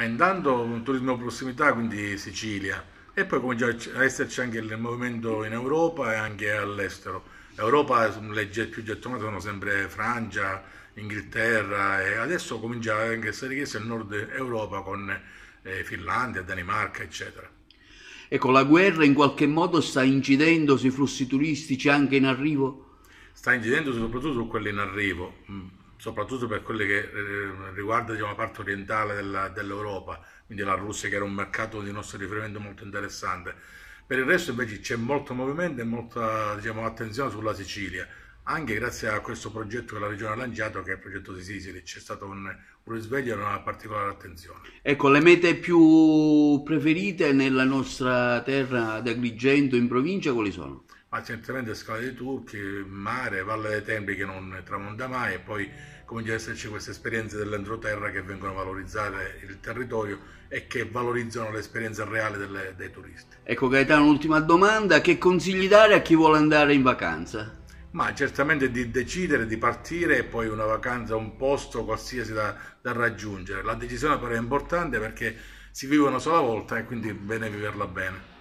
Ma intanto un turismo di prossimità, quindi Sicilia, e poi comincia a esserci anche il movimento in Europa e anche all'estero. L'Europa, le più gettonate sono sempre Francia, Inghilterra e adesso comincia anche a essere richiesto il nord Europa con eh, Finlandia, Danimarca, eccetera. Ecco, la guerra in qualche modo sta incidendo sui flussi turistici anche in arrivo? Sta incidendo soprattutto su quelli in arrivo, mm soprattutto per quelle che eh, riguardano diciamo, la parte orientale della, dell'Europa, quindi la Russia che era un mercato di nostro riferimento molto interessante. Per il resto invece c'è molto movimento e molta diciamo, attenzione sulla Sicilia, anche grazie a questo progetto che la Regione ha lanciato, che è il progetto di Sicily, c'è stato un, un risveglio e una particolare attenzione. Ecco, le mete più preferite nella nostra terra di Agrigento in provincia quali sono? ma certamente Scala dei Turchi, mare, Valle dei Tempi che non tramonta mai e poi comincia ad esserci queste esperienze dell'entroterra che vengono valorizzate il territorio e che valorizzano l'esperienza reale delle, dei turisti. Ecco Gaetano, un'ultima domanda, che consigli dare a chi vuole andare in vacanza? Ma certamente di decidere di partire e poi una vacanza, un posto qualsiasi da, da raggiungere. La decisione però è importante perché si vive una sola volta e quindi è bene viverla bene.